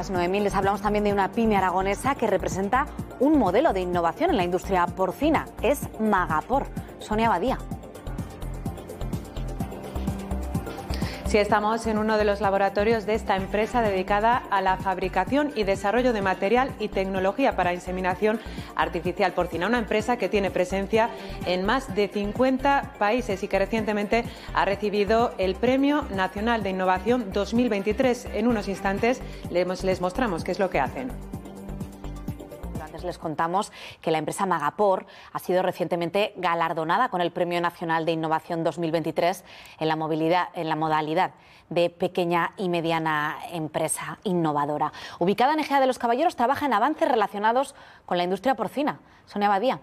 Gracias, Noemí. Les hablamos también de una pyme aragonesa que representa un modelo de innovación en la industria porcina. Es Magapor. Sonia Badía. Sí, estamos en uno de los laboratorios de esta empresa dedicada a la fabricación y desarrollo de material y tecnología para inseminación artificial porcina, una empresa que tiene presencia en más de 50 países y que recientemente ha recibido el Premio Nacional de Innovación 2023. En unos instantes les mostramos qué es lo que hacen antes les contamos que la empresa Magapor ha sido recientemente galardonada con el Premio Nacional de Innovación 2023 en la, movilidad, en la modalidad de pequeña y mediana empresa innovadora. Ubicada en Ejea de los Caballeros, trabaja en avances relacionados con la industria porcina. Sonia Badía.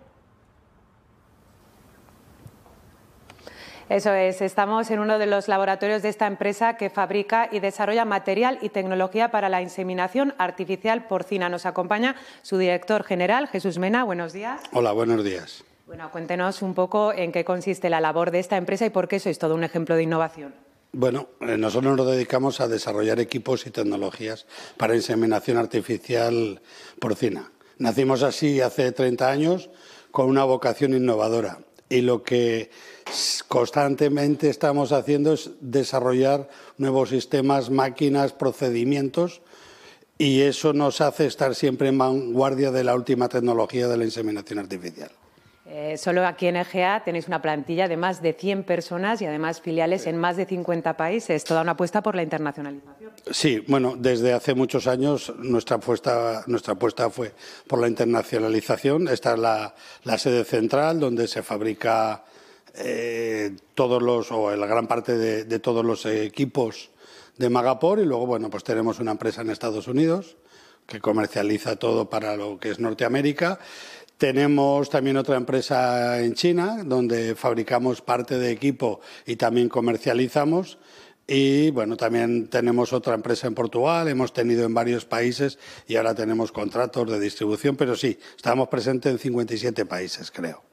Eso es, estamos en uno de los laboratorios de esta empresa que fabrica y desarrolla material y tecnología para la inseminación artificial porcina. Nos acompaña su director general, Jesús Mena. Buenos días. Hola, buenos días. Bueno, cuéntenos un poco en qué consiste la labor de esta empresa y por qué sois todo un ejemplo de innovación. Bueno, eh, nosotros nos dedicamos a desarrollar equipos y tecnologías para inseminación artificial porcina. Nacimos así hace 30 años con una vocación innovadora y lo que constantemente estamos haciendo es desarrollar nuevos sistemas, máquinas, procedimientos y eso nos hace estar siempre en vanguardia de la última tecnología de la inseminación artificial. Eh, solo aquí en EGA tenéis una plantilla de más de 100 personas y además filiales en más de 50 países. Toda una apuesta por la internacionalización. Sí, bueno, desde hace muchos años nuestra apuesta, nuestra apuesta fue por la internacionalización. Esta es la, sede central donde se fabrica eh, todos los, o la gran parte de, de todos los equipos de Magapor y luego, bueno, pues tenemos una empresa en Estados Unidos que comercializa todo para lo que es Norteamérica tenemos también otra empresa en China donde fabricamos parte de equipo y también comercializamos. Y bueno, también tenemos otra empresa en Portugal, hemos tenido en varios países y ahora tenemos contratos de distribución, pero sí, estamos presentes en 57 países, creo.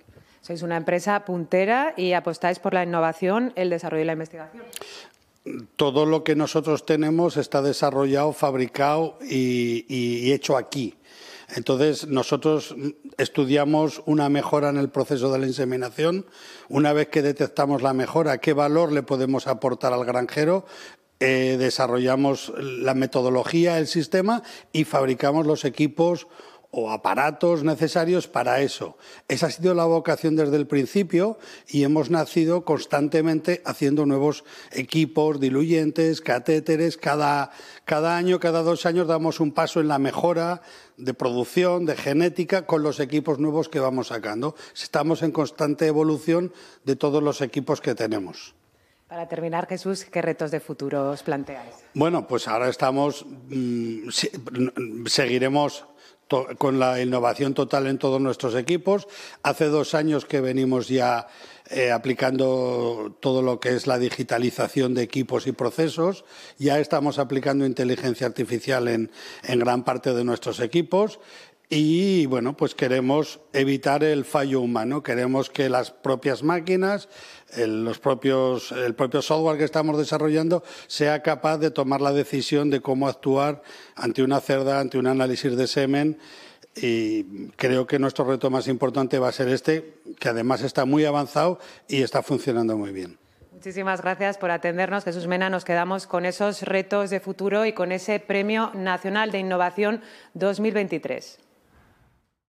Sois una empresa puntera y apostáis por la innovación, el desarrollo y la investigación. Todo lo que nosotros tenemos está desarrollado, fabricado y, hecho aquí. Entonces, nosotros estudiamos una mejora en el proceso de la inseminación. Una vez que detectamos la mejora, qué valor le podemos aportar al granjero, eh, desarrollamos la metodología, el sistema y fabricamos los equipos o aparatos necesarios para eso. Esa ha sido la vocación desde el principio y hemos nacido constantemente haciendo nuevos equipos, diluyentes, catéteres. Cada, cada año, cada dos años damos un paso en la mejora de producción, de genética, con los equipos nuevos que vamos sacando. Estamos en constante evolución de todos los equipos que tenemos. Para terminar, Jesús, ¿qué retos de futuro os planteáis? Bueno, pues ahora estamos, mm, seguiremos con la innovación total en todos nuestros equipos. Hace dos años que venimos ya eh, aplicando todo lo que es la digitalización de equipos y procesos. Ya estamos aplicando inteligencia artificial en gran parte de nuestros equipos y bueno, pues queremos evitar el fallo humano, queremos que las propias máquinas, los propios, el propio software que estamos desarrollando sea capaz de tomar la decisión de cómo actuar ante una cerda, ante un análisis de semen. Y creo que nuestro reto más importante va a ser este, que además está muy avanzado y está funcionando muy bien. Muchísimas gracias por atendernos. Jesús Mena, nos quedamos con esos retos de futuro y con ese Premio Nacional de Innovación 2023.